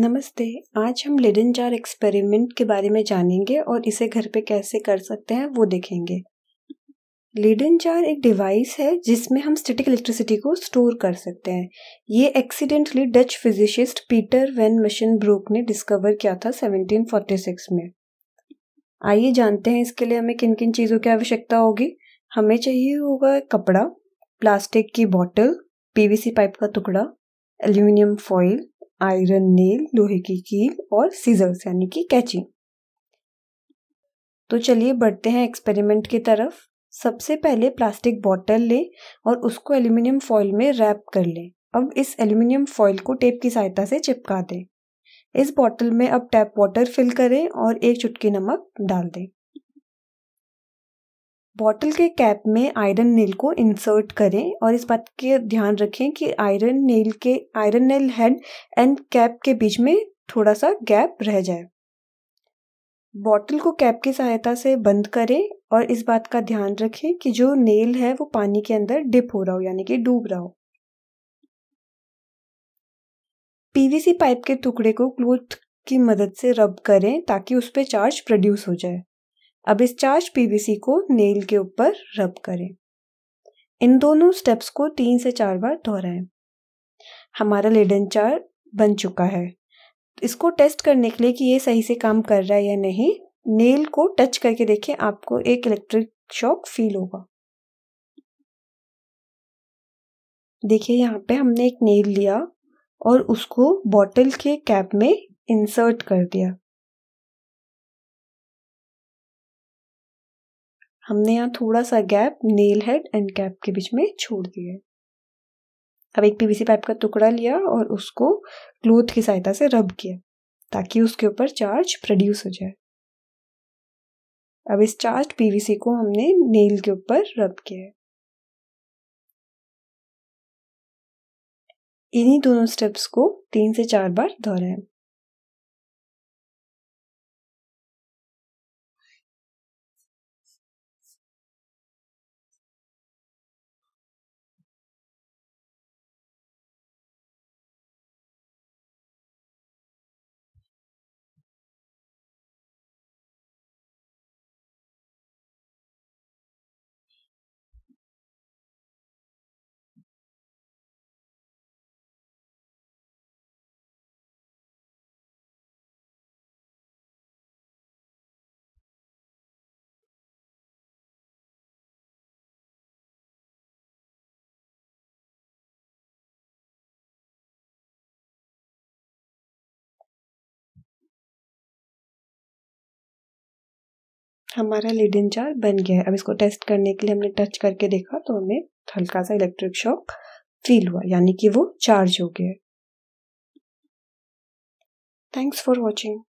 नमस्ते आज हम लिडन जार एक्सपेरिमेंट के बारे में जानेंगे और इसे घर पे कैसे कर सकते हैं वो देखेंगे लिडन जार एक डिवाइस है जिसमें हम स्टैटिक इलेक्ट्रिसिटी को स्टोर कर सकते हैं ये accidentally Dutch physicist Pieter van Musschenbroek ने डिस्कवर किया था 1746 में आइए जानते हैं इसके लिए हमें किन किन चीज़ों की आवश्यकता होगी हमें चाहिए होगा कपड़ा प्लास्टिक की बॉटल पीवीसी पाइप का टुकड़ा एल्यूमिनियम फॉइल आयरन नेल लोहे की कील और सीजर्स यानी कि कैची तो चलिए बढ़ते हैं एक्सपेरिमेंट की तरफ सबसे पहले प्लास्टिक बॉटल लें और उसको एल्यूमिनियम फॉइल में रैप कर लें अब इस एल्यूमिनियम फॉइल को टेप की सहायता से चिपका दें इस बॉटल में अब टैप वाटर फिल करें और एक चुटकी नमक डाल दें बॉटल के कैप में आयरन नेल को इंसर्ट करें और इस बात के ध्यान रखें कि आयरन नेल के iron nail head and cap के बीच में थोड़ा सा गैप रह जाए बॉटल को कैप की सहायता से बंद करें और इस बात का ध्यान रखें कि जो नेल है वो पानी के अंदर डिप हो रहा हो यानी कि डूब रहा हो पीवीसी पाइप के टुकड़े को क्लोथ की मदद से रब करें ताकि उस पर चार्ज प्रोड्यूस हो जाए अब इस चार्ज पीवीसी को नेल के ऊपर रब करें इन दोनों स्टेप्स को तीन से चार बार दोहराएं हमारा लेडन चार बन चुका है इसको टेस्ट करने के लिए कि ये सही से काम कर रहा है या नहीं नेल को टच करके देखें आपको एक इलेक्ट्रिक शॉक फील होगा देखिए यहाँ पे हमने एक नेल लिया और उसको बॉटल के कैप में इंसर्ट कर दिया हमने यहाँ थोड़ा सा gap nail head and cap के बीच में छोड़ दिया अब एक पीवीसी पाइप का टुकड़ा लिया और उसको क्लोथ की सहायता से रब किया ताकि उसके ऊपर चार्ज प्रोड्यूस हो जाए अब इस चार्ज पीवीसी को हमने नेल के ऊपर रब किया है इन्हीं दोनों स्टेप्स को तीन से चार बार दोहराएं हमारा इन जार बन गया है अब इसको टेस्ट करने के लिए हमने टच करके देखा तो हमें हल्का सा इलेक्ट्रिक शॉक फील हुआ यानी कि वो चार्ज हो गया थैंक्स फॉर वॉचिंग